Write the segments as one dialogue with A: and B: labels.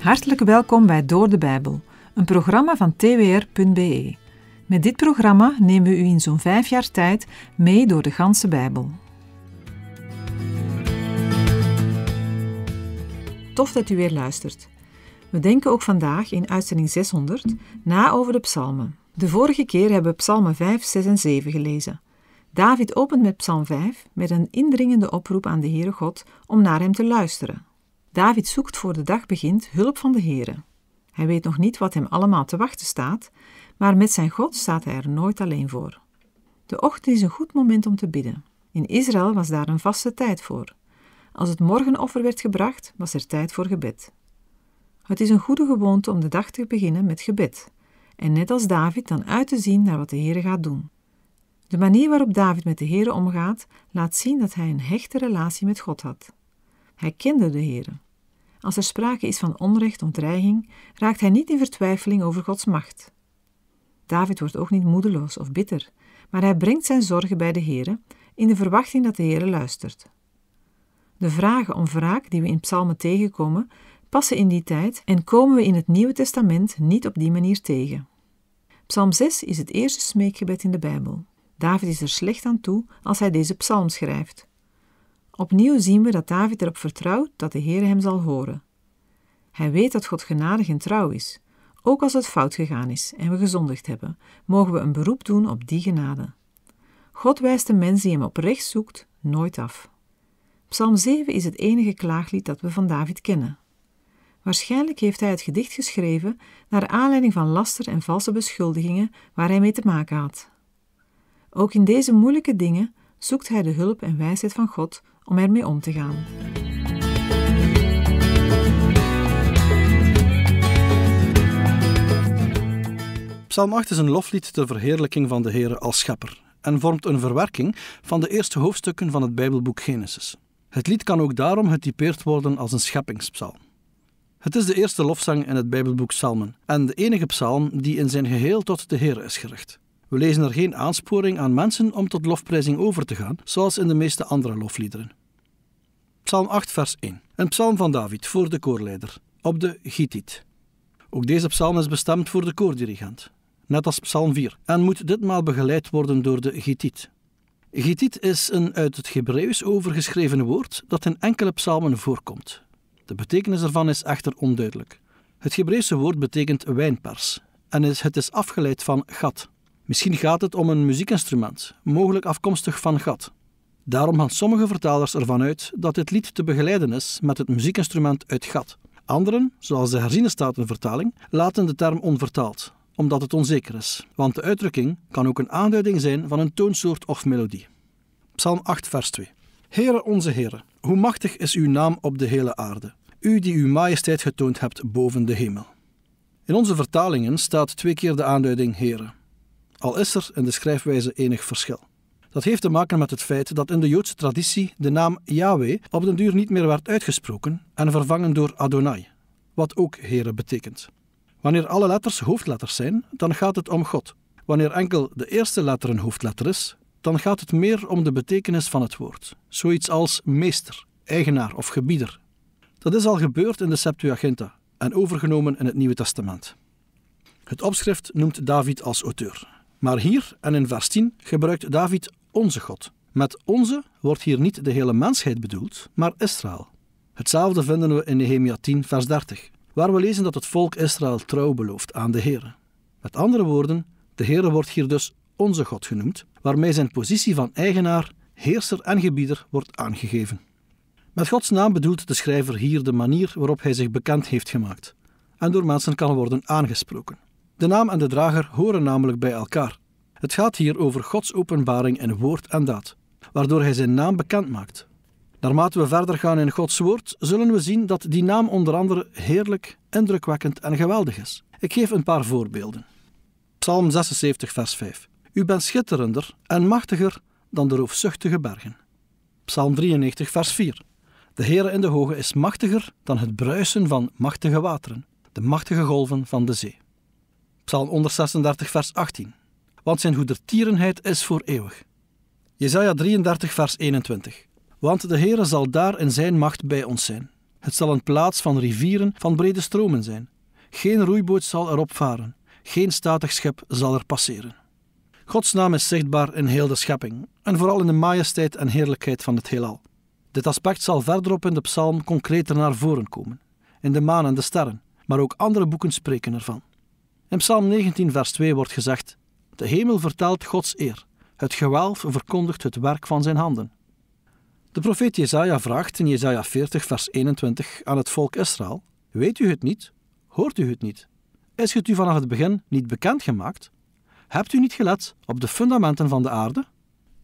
A: Hartelijk welkom bij Door de Bijbel, een programma van twr.be. Met dit programma nemen we u in zo'n vijf jaar tijd mee door de ganse Bijbel. Tof dat u weer luistert. We denken ook vandaag in uitzending 600 na over de psalmen. De vorige keer hebben we psalmen 5, 6 en 7 gelezen. David opent met psalm 5 met een indringende oproep aan de Heere God om naar hem te luisteren. David zoekt voor de dag begint hulp van de Heere. Hij weet nog niet wat hem allemaal te wachten staat, maar met zijn God staat hij er nooit alleen voor. De ochtend is een goed moment om te bidden. In Israël was daar een vaste tijd voor. Als het morgenoffer werd gebracht, was er tijd voor gebed. Het is een goede gewoonte om de dag te beginnen met gebed, en net als David dan uit te zien naar wat de Heere gaat doen. De manier waarop David met de Heere omgaat, laat zien dat hij een hechte relatie met God had. Hij kende de Heere. Als er sprake is van onrecht of dreiging, raakt hij niet in vertwijfeling over Gods macht. David wordt ook niet moedeloos of bitter, maar hij brengt zijn zorgen bij de Heere in de verwachting dat de Heere luistert. De vragen om wraak die we in psalmen tegenkomen, passen in die tijd en komen we in het Nieuwe Testament niet op die manier tegen. Psalm 6 is het eerste smeekgebed in de Bijbel. David is er slecht aan toe als hij deze psalm schrijft. Opnieuw zien we dat David erop vertrouwt dat de Heer hem zal horen. Hij weet dat God genadig en trouw is. Ook als het fout gegaan is en we gezondigd hebben, mogen we een beroep doen op die genade. God wijst de mens die hem oprecht zoekt nooit af. Psalm 7 is het enige klaaglied dat we van David kennen. Waarschijnlijk heeft hij het gedicht geschreven naar aanleiding van laster en valse beschuldigingen waar hij mee te maken had. Ook in deze moeilijke dingen zoekt hij de hulp en wijsheid van God om ermee om te gaan.
B: Psalm 8 is een loflied ter verheerlijking van de Heer als schepper en vormt een verwerking van de eerste hoofdstukken van het Bijbelboek Genesis. Het lied kan ook daarom getypeerd worden als een scheppingspsalm. Het is de eerste lofzang in het Bijbelboek Psalmen en de enige psalm die in zijn geheel tot de Heer is gericht. We lezen er geen aansporing aan mensen om tot lofprijzing over te gaan, zoals in de meeste andere lofliederen. Psalm 8, vers 1. Een psalm van David voor de koorleider, op de Gittit. Ook deze psalm is bestemd voor de koordirigent, net als psalm 4, en moet ditmaal begeleid worden door de Gittit. Gittit is een uit het Hebreeuws overgeschreven woord dat in enkele psalmen voorkomt. De betekenis ervan is echter onduidelijk. Het Hebreeuwse woord betekent wijnpers en het is afgeleid van gat. Misschien gaat het om een muziekinstrument, mogelijk afkomstig van gat. Daarom gaan sommige vertalers ervan uit dat dit lied te begeleiden is met het muziekinstrument uit gat. Anderen, zoals de herziene laten de term onvertaald, omdat het onzeker is, want de uitdrukking kan ook een aanduiding zijn van een toonsoort of melodie. Psalm 8, vers 2. Heren, onze heren, hoe machtig is uw naam op de hele aarde, u die uw majesteit getoond hebt boven de hemel. In onze vertalingen staat twee keer de aanduiding Heere, al is er in de schrijfwijze enig verschil. Dat heeft te maken met het feit dat in de Joodse traditie de naam Yahweh op den duur niet meer werd uitgesproken en vervangen door Adonai, wat ook Here betekent. Wanneer alle letters hoofdletters zijn, dan gaat het om God. Wanneer enkel de eerste letter een hoofdletter is, dan gaat het meer om de betekenis van het woord, zoiets als meester, eigenaar of gebieder. Dat is al gebeurd in de Septuaginta en overgenomen in het Nieuwe Testament. Het opschrift noemt David als auteur. Maar hier en in vers 10 gebruikt David onze God. Met onze wordt hier niet de hele mensheid bedoeld, maar Israël. Hetzelfde vinden we in Nehemia 10, vers 30, waar we lezen dat het volk Israël trouw belooft aan de Heer. Met andere woorden, de Heer wordt hier dus onze God genoemd, waarmee zijn positie van eigenaar, heerser en gebieder wordt aangegeven. Met Gods naam bedoelt de schrijver hier de manier waarop hij zich bekend heeft gemaakt en door mensen kan worden aangesproken. De naam en de drager horen namelijk bij elkaar het gaat hier over Gods openbaring in woord en daad, waardoor hij zijn naam bekend maakt. Naarmate we verder gaan in Gods woord, zullen we zien dat die naam onder andere heerlijk, indrukwekkend en geweldig is. Ik geef een paar voorbeelden. Psalm 76, vers 5. U bent schitterender en machtiger dan de roofzuchtige bergen. Psalm 93, vers 4. De Heere in de hoge is machtiger dan het bruisen van machtige wateren, de machtige golven van de zee. Psalm 136, vers 18 want zijn goedertierenheid is voor eeuwig. Jesaja 33, vers 21. Want de Heere zal daar in zijn macht bij ons zijn. Het zal een plaats van rivieren, van brede stromen zijn. Geen roeiboot zal erop varen, geen statig schip zal er passeren. Gods naam is zichtbaar in heel de schepping, en vooral in de majesteit en heerlijkheid van het heelal. Dit aspect zal verderop in de psalm concreter naar voren komen, in de maan en de sterren, maar ook andere boeken spreken ervan. In psalm 19, vers 2 wordt gezegd, de hemel vertelt Gods eer. Het gewelf verkondigt het werk van zijn handen. De profeet Jezaja vraagt in Jezaja 40 vers 21 aan het volk Israël: Weet u het niet? Hoort u het niet? Is het u vanaf het begin niet bekend gemaakt? Hebt u niet gelet op de fundamenten van de aarde?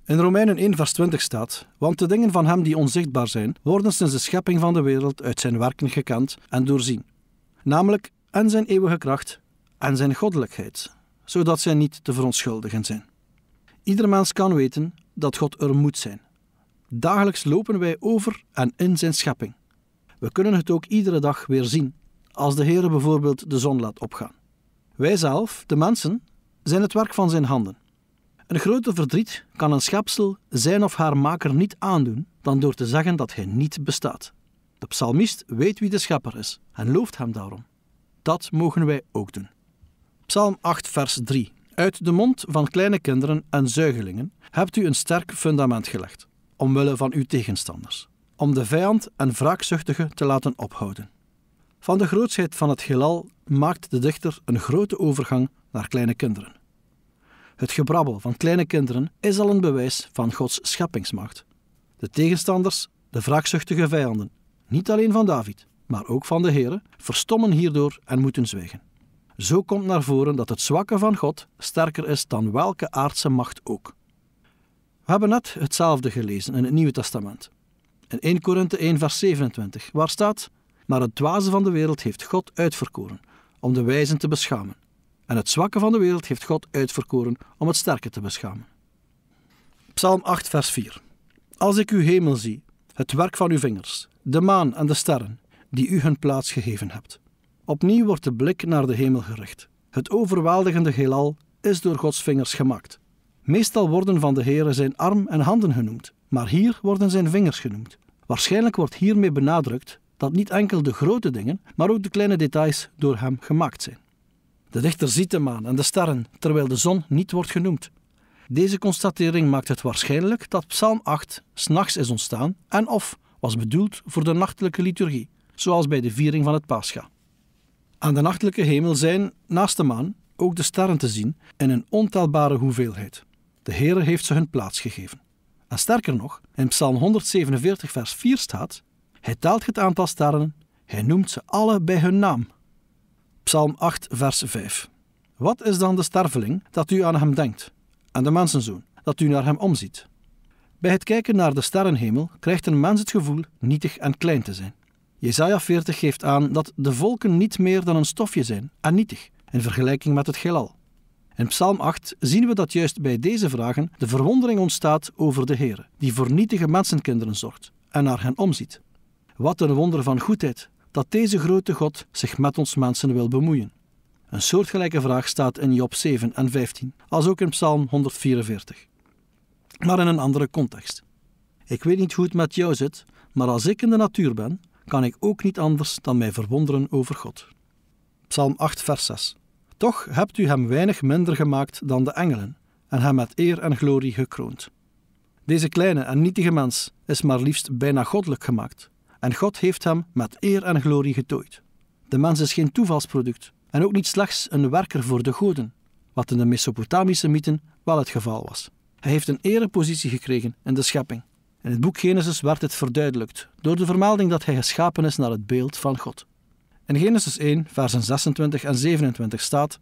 B: In Romeinen 1, vers 20 staat: Want de dingen van hem die onzichtbaar zijn, worden sinds de schepping van de wereld uit zijn werken gekend en doorzien. Namelijk en zijn eeuwige kracht en zijn goddelijkheid zodat zij niet te verontschuldigen zijn. Ieder mens kan weten dat God er moet zijn. Dagelijks lopen wij over en in zijn schepping. We kunnen het ook iedere dag weer zien, als de Heer bijvoorbeeld de zon laat opgaan. Wij zelf, de mensen, zijn het werk van zijn handen. Een grote verdriet kan een schepsel zijn of haar maker niet aandoen dan door te zeggen dat hij niet bestaat. De psalmist weet wie de schepper is en looft hem daarom. Dat mogen wij ook doen. Psalm 8, vers 3. Uit de mond van kleine kinderen en zuigelingen hebt u een sterk fundament gelegd, omwille van uw tegenstanders, om de vijand en wraakzuchtige te laten ophouden. Van de grootsheid van het heelal maakt de dichter een grote overgang naar kleine kinderen. Het gebrabbel van kleine kinderen is al een bewijs van Gods scheppingsmacht. De tegenstanders, de wraakzuchtige vijanden, niet alleen van David, maar ook van de Here, verstommen hierdoor en moeten zwijgen. Zo komt naar voren dat het zwakke van God sterker is dan welke aardse macht ook. We hebben net hetzelfde gelezen in het Nieuwe Testament. In 1 Korinthe 1, vers 27, waar staat: Maar het dwaze van de wereld heeft God uitverkoren om de wijzen te beschamen. En het zwakke van de wereld heeft God uitverkoren om het sterke te beschamen. Psalm 8, vers 4. Als ik uw hemel zie, het werk van uw vingers, de maan en de sterren, die u hun plaats gegeven hebt. Opnieuw wordt de blik naar de hemel gericht. Het overweldigende heelal is door Gods vingers gemaakt. Meestal worden van de Heere zijn arm en handen genoemd, maar hier worden zijn vingers genoemd. Waarschijnlijk wordt hiermee benadrukt dat niet enkel de grote dingen, maar ook de kleine details door hem gemaakt zijn. De dichter ziet de maan en de sterren, terwijl de zon niet wordt genoemd. Deze constatering maakt het waarschijnlijk dat Psalm 8 s'nachts is ontstaan en of was bedoeld voor de nachtelijke liturgie, zoals bij de viering van het Pascha. Aan de nachtelijke hemel zijn, naast de maan, ook de sterren te zien in een ontelbare hoeveelheid. De Heere heeft ze hun plaats gegeven. En sterker nog, in Psalm 147, vers 4 staat: Hij telt het aantal sterren, hij noemt ze alle bij hun naam. Psalm 8, vers 5. Wat is dan de sterveling dat u aan hem denkt, en de mensenzoon, dat u naar hem omziet? Bij het kijken naar de sterrenhemel krijgt een mens het gevoel nietig en klein te zijn. Jezaja 40 geeft aan dat de volken niet meer dan een stofje zijn, nietig, in vergelijking met het gelal. In Psalm 8 zien we dat juist bij deze vragen de verwondering ontstaat over de Heer, die voor nietige mensenkinderen zorgt en naar hen omziet. Wat een wonder van goedheid dat deze grote God zich met ons mensen wil bemoeien. Een soortgelijke vraag staat in Job 7 en 15, als ook in Psalm 144. Maar in een andere context. Ik weet niet hoe het met jou zit, maar als ik in de natuur ben, kan ik ook niet anders dan mij verwonderen over God. Psalm 8, vers 6. Toch hebt u hem weinig minder gemaakt dan de engelen en hem met eer en glorie gekroond. Deze kleine en nietige mens is maar liefst bijna goddelijk gemaakt en God heeft hem met eer en glorie getooid. De mens is geen toevalsproduct en ook niet slechts een werker voor de goden, wat in de Mesopotamische mythen wel het geval was. Hij heeft een erepositie gekregen in de schepping in het boek Genesis werd dit verduidelijkt door de vermelding dat hij geschapen is naar het beeld van God. In Genesis 1, versen 26 en 27 staat: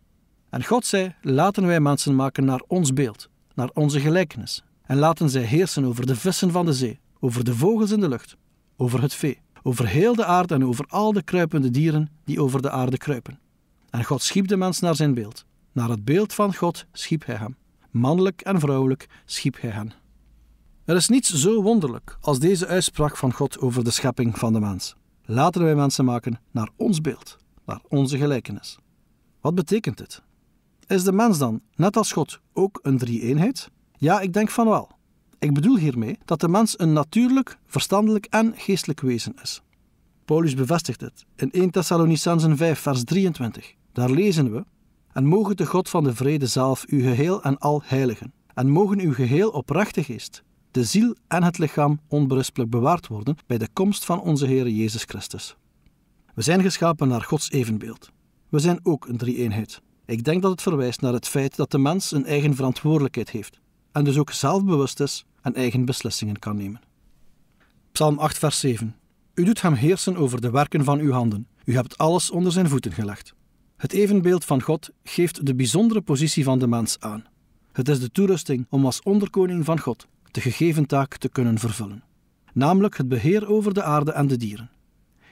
B: En God zei: Laten wij mensen maken naar ons beeld, naar onze gelijkenis, en laten zij heersen over de vissen van de zee, over de vogels in de lucht, over het vee, over heel de aarde en over al de kruipende dieren die over de aarde kruipen. En God schiep de mens naar zijn beeld. Naar het beeld van God schiep hij hem. Mannelijk en vrouwelijk schiep hij hen. Er is niets zo wonderlijk als deze uitspraak van God over de schepping van de mens. Laten wij mensen maken naar ons beeld, naar onze gelijkenis. Wat betekent dit? Is de mens dan, net als God, ook een drie-eenheid? Ja, ik denk van wel. Ik bedoel hiermee dat de mens een natuurlijk, verstandelijk en geestelijk wezen is. Paulus bevestigt dit in 1 Thessalonicensen 5, vers 23. Daar lezen we: En mogen de God van de vrede zelf u geheel en al heiligen, en mogen uw geheel oprechte geest, de ziel en het lichaam onberispelijk bewaard worden bij de komst van onze Heer Jezus Christus. We zijn geschapen naar Gods evenbeeld. We zijn ook een drie-eenheid. Ik denk dat het verwijst naar het feit dat de mens een eigen verantwoordelijkheid heeft en dus ook zelfbewust is en eigen beslissingen kan nemen. Psalm 8, vers 7. U doet hem heersen over de werken van uw handen. U hebt alles onder zijn voeten gelegd. Het evenbeeld van God geeft de bijzondere positie van de mens aan. Het is de toerusting om als onderkoning van God de gegeven taak te kunnen vervullen, namelijk het beheer over de aarde en de dieren.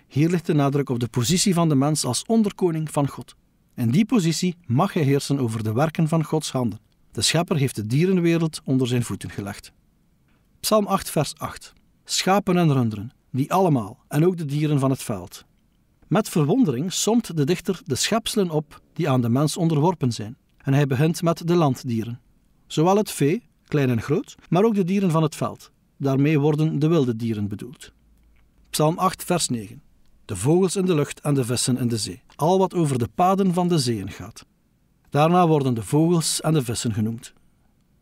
B: Hier ligt de nadruk op de positie van de mens als onderkoning van God. In die positie mag hij heersen over de werken van Gods handen. De schepper heeft de dierenwereld onder zijn voeten gelegd. Psalm 8, vers 8. Schapen en runderen, die allemaal, en ook de dieren van het veld. Met verwondering somt de dichter de schepselen op die aan de mens onderworpen zijn. En hij begint met de landdieren. Zowel het vee, klein en groot, maar ook de dieren van het veld. Daarmee worden de wilde dieren bedoeld. Psalm 8, vers 9. De vogels in de lucht en de vissen in de zee. Al wat over de paden van de zeeën gaat. Daarna worden de vogels en de vissen genoemd.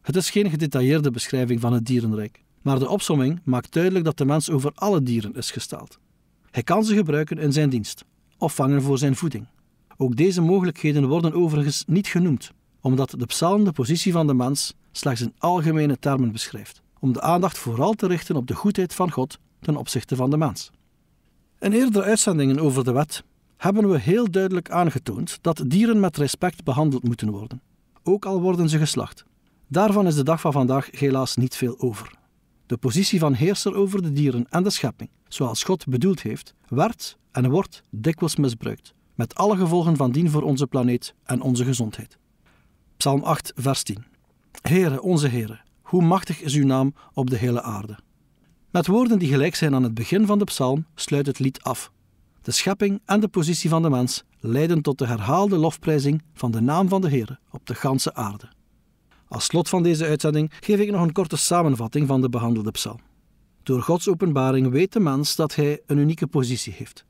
B: Het is geen gedetailleerde beschrijving van het dierenrijk, maar de opsomming maakt duidelijk dat de mens over alle dieren is gesteld. Hij kan ze gebruiken in zijn dienst of vangen voor zijn voeding. Ook deze mogelijkheden worden overigens niet genoemd, omdat de psalm de positie van de mens slechts in algemene termen beschrijft, om de aandacht vooral te richten op de goedheid van God ten opzichte van de mens. In eerdere uitzendingen over de wet hebben we heel duidelijk aangetoond dat dieren met respect behandeld moeten worden, ook al worden ze geslacht. Daarvan is de dag van vandaag helaas niet veel over. De positie van heerser over de dieren en de schepping, zoals God bedoeld heeft, werd en wordt dikwijls misbruikt, met alle gevolgen van dien voor onze planeet en onze gezondheid. Psalm 8, vers 10. Heere, onze Heere, hoe machtig is uw naam op de hele aarde. Met woorden die gelijk zijn aan het begin van de psalm sluit het lied af. De schepping en de positie van de mens leiden tot de herhaalde lofprijzing van de naam van de Heere op de ganse aarde. Als slot van deze uitzending geef ik nog een korte samenvatting van de behandelde psalm. Door Gods openbaring weet de mens dat hij een unieke positie heeft.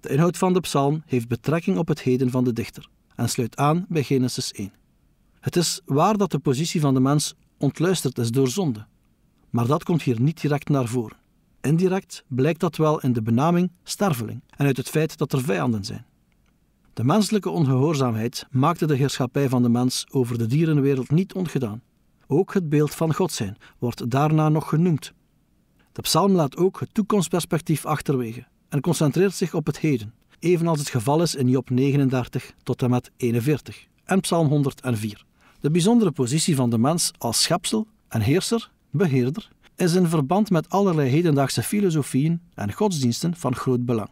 B: De inhoud van de psalm heeft betrekking op het heden van de dichter en sluit aan bij Genesis 1. Het is waar dat de positie van de mens ontluisterd is door zonde. Maar dat komt hier niet direct naar voren. Indirect blijkt dat wel in de benaming sterveling en uit het feit dat er vijanden zijn. De menselijke ongehoorzaamheid maakte de heerschappij van de mens over de dierenwereld niet ongedaan. Ook het beeld van God zijn wordt daarna nog genoemd. De psalm laat ook het toekomstperspectief achterwege en concentreert zich op het heden, evenals het geval is in Job 39 tot en met 41 en Psalm 104. De bijzondere positie van de mens als schepsel en heerser, beheerder, is in verband met allerlei hedendaagse filosofieën en godsdiensten van groot belang.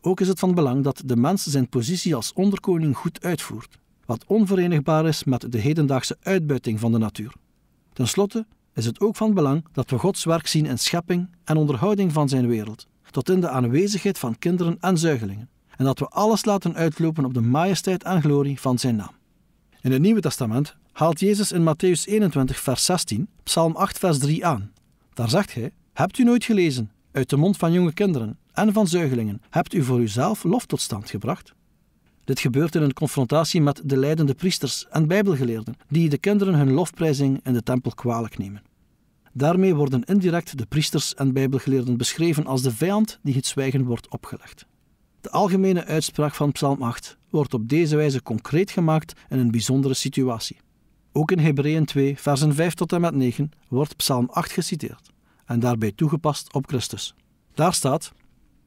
B: Ook is het van belang dat de mens zijn positie als onderkoning goed uitvoert, wat onverenigbaar is met de hedendaagse uitbuiting van de natuur. Ten slotte is het ook van belang dat we Gods werk zien in schepping en onderhouding van zijn wereld, tot in de aanwezigheid van kinderen en zuigelingen, en dat we alles laten uitlopen op de majesteit en glorie van zijn naam. In het Nieuwe Testament haalt Jezus in Matthäus 21, vers 16, Psalm 8, vers 3 aan. Daar zegt hij: Hebt u nooit gelezen, uit de mond van jonge kinderen en van zuigelingen, hebt u voor uzelf lof tot stand gebracht? Dit gebeurt in een confrontatie met de leidende priesters en bijbelgeleerden, die de kinderen hun lofprijzing in de tempel kwalijk nemen. Daarmee worden indirect de priesters en bijbelgeleerden beschreven als de vijand die het zwijgen wordt opgelegd. De algemene uitspraak van Psalm 8 wordt op deze wijze concreet gemaakt in een bijzondere situatie. Ook in Hebreeën 2, versen 5 tot en met 9 wordt Psalm 8 geciteerd en daarbij toegepast op Christus. Daar staat: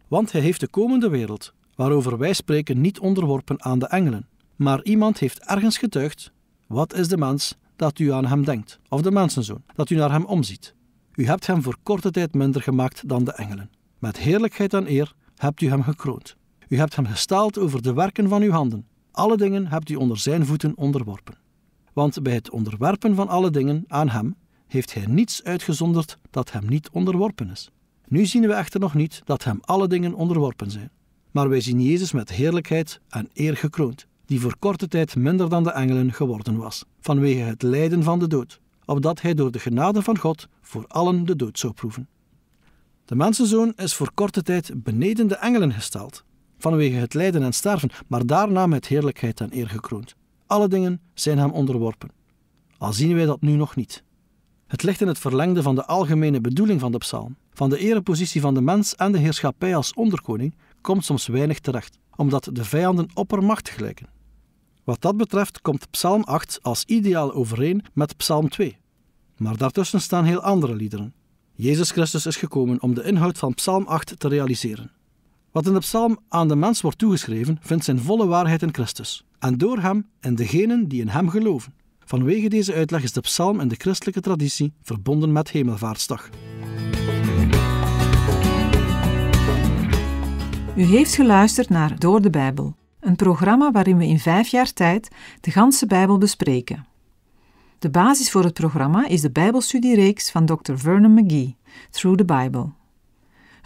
B: Want hij heeft de komende wereld, waarover wij spreken, niet onderworpen aan de engelen. Maar iemand heeft ergens getuigd: Wat is de mens dat u aan hem denkt, of de mensenzoon, dat u naar hem omziet? U hebt hem voor korte tijd minder gemaakt dan de engelen. Met heerlijkheid en eer hebt u hem gekroond. U hebt hem gestaald over de werken van uw handen. Alle dingen hebt u onder zijn voeten onderworpen. Want bij het onderwerpen van alle dingen aan hem heeft hij niets uitgezonderd dat hem niet onderworpen is. Nu zien we echter nog niet dat hem alle dingen onderworpen zijn. Maar wij zien Jezus met heerlijkheid en eer gekroond, die voor korte tijd minder dan de engelen geworden was, vanwege het lijden van de dood, opdat hij door de genade van God voor allen de dood zou proeven. De mensenzoon is voor korte tijd beneden de engelen gesteld, vanwege het lijden en sterven, maar daarna met heerlijkheid en eer gekroond. Alle dingen zijn hem onderworpen. Al zien wij dat nu nog niet. Het ligt in het verlengde van de algemene bedoeling van de psalm. Van de erepositie van de mens en de heerschappij als onderkoning komt soms weinig terecht, omdat de vijanden oppermachtig lijken. Wat dat betreft komt Psalm 8 als ideaal overeen met Psalm 2. Maar daartussen staan heel andere liederen. Jezus Christus is gekomen om de inhoud van Psalm 8 te realiseren. Wat in de psalm aan de mens wordt toegeschreven, vindt zijn volle waarheid in Christus, en door hem en degenen die in hem geloven. Vanwege deze uitleg is de psalm in de christelijke traditie verbonden met Hemelvaartsdag.
A: U heeft geluisterd naar Door de Bijbel, een programma waarin we in vijf jaar tijd de ganse Bijbel bespreken. De basis voor het programma is de Bijbelstudiereeks van Dr. Vernon McGee, Through the Bible.